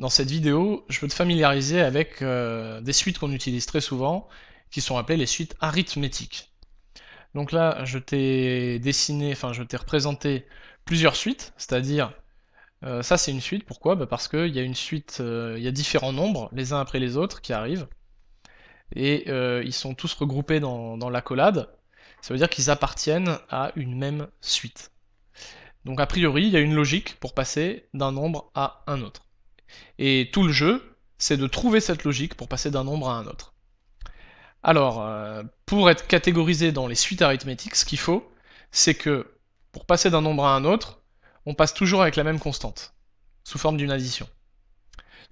Dans cette vidéo, je veux te familiariser avec euh, des suites qu'on utilise très souvent, qui sont appelées les suites arithmétiques. Donc là, je t'ai dessiné, enfin je t'ai représenté plusieurs suites, c'est-à-dire euh, ça c'est une suite, pourquoi bah, Parce qu'il y a une suite, euh, il y a différents nombres, les uns après les autres, qui arrivent, et ils sont tous regroupés dans, dans l'accolade, ça veut dire qu'ils appartiennent à une même suite. Donc a priori, il y a une logique pour passer d'un nombre à un autre. Et tout le jeu, c'est de trouver cette logique pour passer d'un nombre à un autre. Alors, euh, pour être catégorisé dans les suites arithmétiques, ce qu'il faut, c'est que pour passer d'un nombre à un autre, on passe toujours avec la même constante, sous forme d'une addition.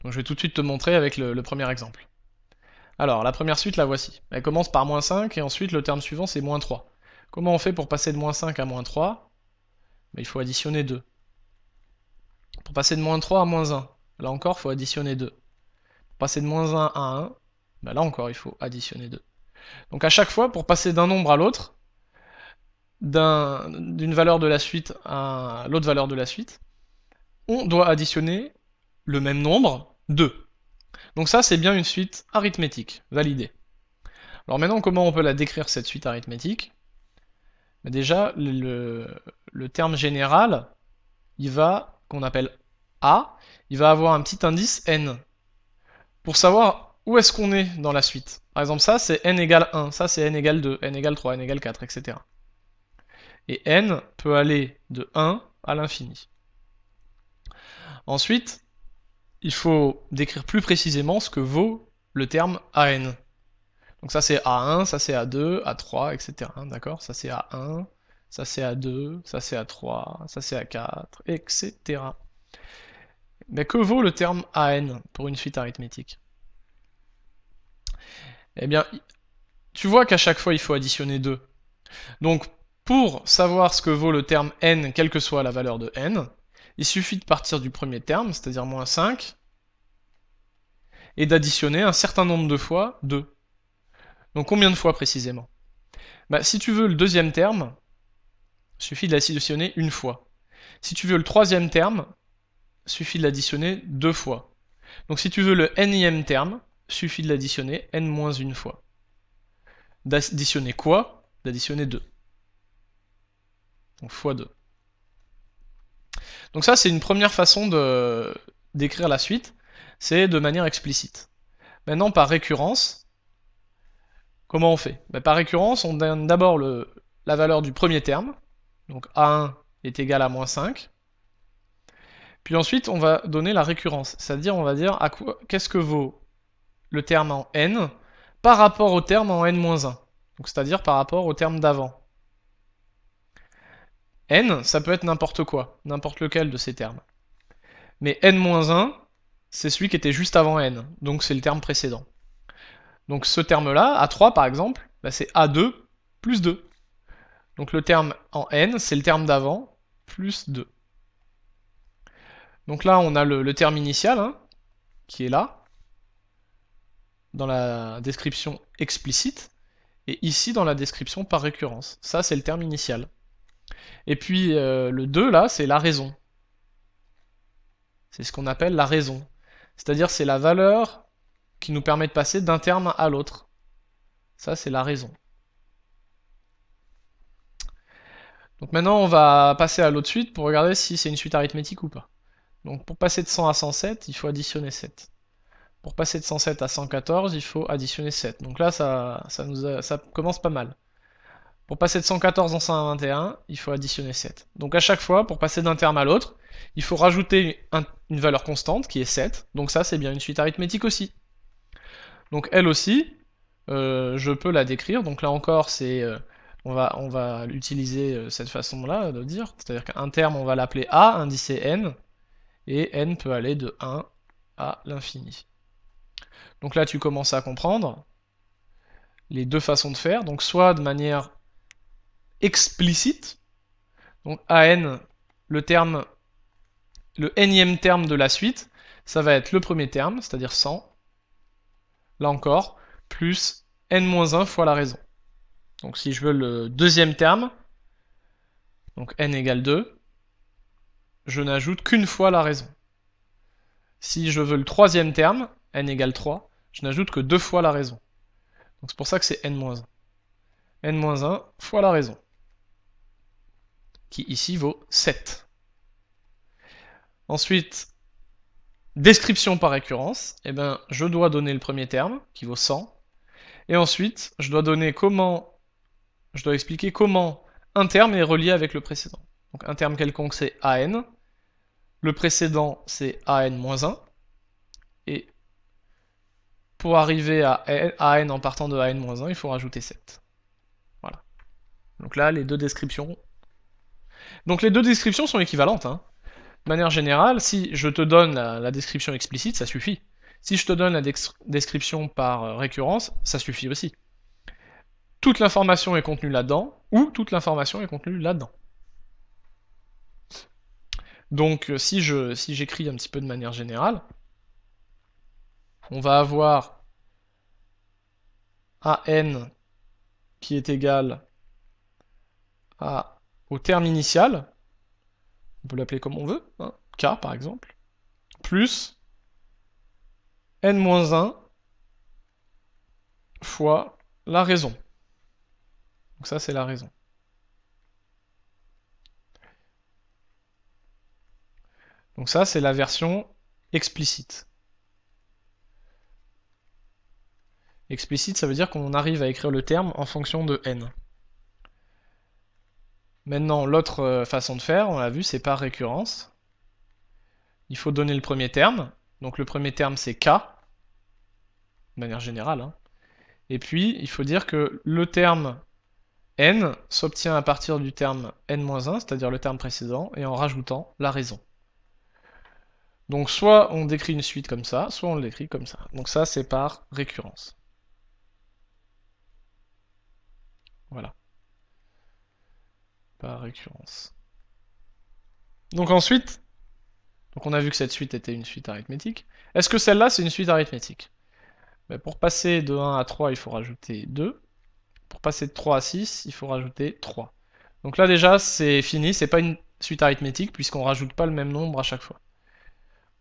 Donc je vais tout de suite te montrer avec le, premier exemple. Alors, la première suite, la voici. Elle commence par moins 5, et ensuite le terme suivant, c'est moins 3. Comment on fait pour passer de moins 5 à moins 3 Mais ben, Il faut additionner 2. Pour passer de moins 3 à moins 1, Là encore, il faut additionner 2. Pour passer de moins 1 à 1, ben là encore, il faut additionner 2. Donc à chaque fois, pour passer d'un nombre à l'autre, d'une valeur de la suite à l'autre valeur de la suite, on doit additionner le même nombre, 2. Donc ça, c'est bien une suite arithmétique, validée. Alors maintenant, comment on peut la décrire, cette suite arithmétique bah Déjà, le, le, terme général, il va, qu'on appelle a, il va avoir un petit indice N. Pour savoir où est-ce qu'on est dans la suite. Par exemple, ça c'est N égale 1, ça c'est N égale 2, N égale 3, N égale 4, etc. Et N peut aller de 1 à l'infini. Ensuite, il faut décrire plus précisément ce que vaut le terme AN. Donc ça c'est A1, ça c'est A2, A3, etc. D'accord Ça c'est A1, ça c'est A2, ça c'est A3, ça c'est A4, etc. Mais que vaut le terme AN pour une suite arithmétique Eh bien, tu vois qu'à chaque fois, il faut additionner 2. Donc, pour savoir ce que vaut le terme n, quelle que soit la valeur de n, il suffit de partir du premier terme, c'est-à-dire moins 5, et d'additionner un certain nombre de fois 2. Donc combien de fois précisément bah, Si tu veux le deuxième terme, il suffit de l'additionner une fois. Si tu veux le troisième terme, suffit de l'additionner deux fois. Donc si tu veux le n-ième terme, suffit de l'additionner n-1 fois. D'additionner quoi D'additionner 2. Donc fois 2. Donc ça, c'est une première façon d'écrire la suite, c'est de manière explicite. Maintenant, par récurrence, comment on fait ben, Par récurrence, on donne d'abord la valeur du premier terme, donc A1 est égal à moins 5, puis ensuite, on va donner la récurrence, c'est-à-dire on va dire à quoi, qu'est-ce que vaut le terme en n par rapport au terme en n-1, donc c'est-à-dire par rapport au terme d'avant. n, ça peut être n'importe quoi, n'importe lequel de ces termes. Mais n-1, c'est celui qui était juste avant n, donc c'est le terme précédent. Donc ce terme-là, A3 par exemple, bah, c'est A2 plus 2. Donc le terme en n, c'est le terme d'avant plus 2. Donc là, on a le, terme initial, hein, qui est là, dans la description explicite, et ici dans la description par récurrence. Ça, c'est le terme initial. Et puis euh, le 2, là, c'est la raison. C'est ce qu'on appelle la raison. C'est-à-dire c'est la valeur qui nous permet de passer d'un terme à l'autre. Ça, c'est la raison. Donc maintenant, on va passer à l'autre suite pour regarder si c'est une suite arithmétique ou pas. Donc pour passer de 100 à 107, il faut additionner 7. Pour passer de 107 à 114, il faut additionner 7. Donc là, ça, nous commence pas mal. Pour passer de 114 en 121, il faut additionner 7. Donc à chaque fois, pour passer d'un terme à l'autre, il faut rajouter une, valeur constante qui est 7. Donc ça, c'est bien une suite arithmétique aussi. Donc elle aussi, euh, je peux la décrire. Donc là encore, c'est euh, on va, on va euh, cette façon-là de dire. C'est-à-dire qu'un terme, on va l'appeler A, indice N, et n peut aller de 1 à l'infini. Donc là, tu commences à comprendre les deux façons de faire, donc soit de manière explicite, donc AN, le terme, le énième terme de la suite, ça va être le premier terme, c'est-à-dire 100, là encore, plus n-1 fois la raison. Donc si je veux le deuxième terme, donc n égale 2, je n'ajoute qu'une fois la raison. Si je veux le troisième terme, n égale 3, je n'ajoute que deux fois la raison. Donc c'est pour ça que c'est n-1. n-1 fois la raison, qui ici vaut 7. Ensuite, description par récurrence, eh ben, je dois donner le premier terme, qui vaut 100, et ensuite, je dois donner comment, je dois expliquer comment un terme est relié avec le précédent. Donc un terme quelconque, c'est AN. Le précédent, c'est AN-1. Et pour arriver à AN en partant de AN-1, il faut rajouter 7. Voilà. Donc là, les deux descriptions. Donc les deux descriptions sont équivalentes. Hein. De manière générale, si je te donne la, description explicite, ça suffit. Si je te donne la description par euh, récurrence, ça suffit aussi. Toute l'information est contenue là-dedans, ou toute l'information est contenue là-dedans. Donc euh, si je si j'écris un petit peu de manière générale, on va avoir AN qui est égal à, au terme initial, on peut l'appeler comme on veut, hein, K par exemple, plus N-1 fois la raison. Donc ça c'est la raison. Donc ça, c'est la version explicite. Explicite, ça veut dire qu'on arrive à écrire le terme en fonction de n. Maintenant, l'autre euh, façon de faire, on l'a vu, c'est par récurrence. Il faut donner le premier terme. Donc le premier terme, c'est k, de manière générale. Hein. Et puis, il faut dire que le terme n s'obtient à partir du terme n-1, c'est-à-dire le terme précédent, et en rajoutant la raison. Donc soit on décrit une suite comme ça, soit on l'écrit comme ça. Donc ça, c'est par récurrence. Voilà. Par récurrence. Donc ensuite, donc on a vu que cette suite était une suite arithmétique. Est-ce que celle-là, c'est une suite arithmétique ben, Pour passer de 1 à 3, il faut rajouter 2. Pour passer de 3 à 6, il faut rajouter 3. Donc là déjà, c'est fini, c'est pas une suite arithmétique puisqu'on rajoute pas le même nombre à chaque fois.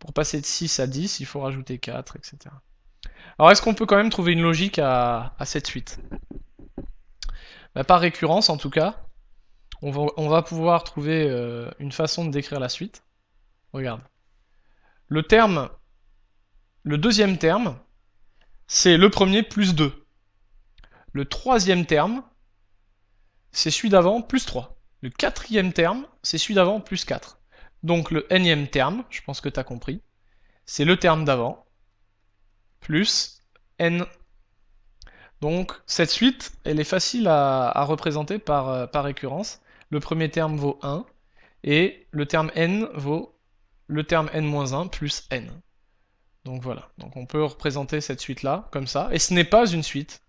Pour passer de 6 à 10, il faut rajouter 4, etc. Alors est-ce qu'on peut quand même trouver une logique à, cette suite bah, Par récurrence en tout cas, on va, pouvoir trouver euh, une façon de décrire la suite. Regarde. Le terme, le deuxième terme, c'est le premier plus 2. Le troisième terme, c'est celui d'avant plus 3. Le quatrième terme, c'est celui d'avant plus 4. Donc le nème terme, je pense que tu as compris, c'est le terme d'avant, plus n. Donc cette suite, elle est facile à, représenter par, euh, par récurrence. Le premier terme vaut 1, et le terme n vaut le terme n-1 plus n. Donc voilà, donc on peut représenter cette suite-là comme ça, et ce n'est pas une suite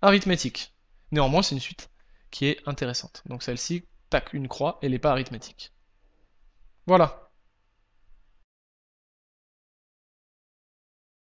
arithmétique. Néanmoins, c'est une suite qui est intéressante. Donc celle-ci, tac, une croix, elle n'est pas arithmétique. Voilà.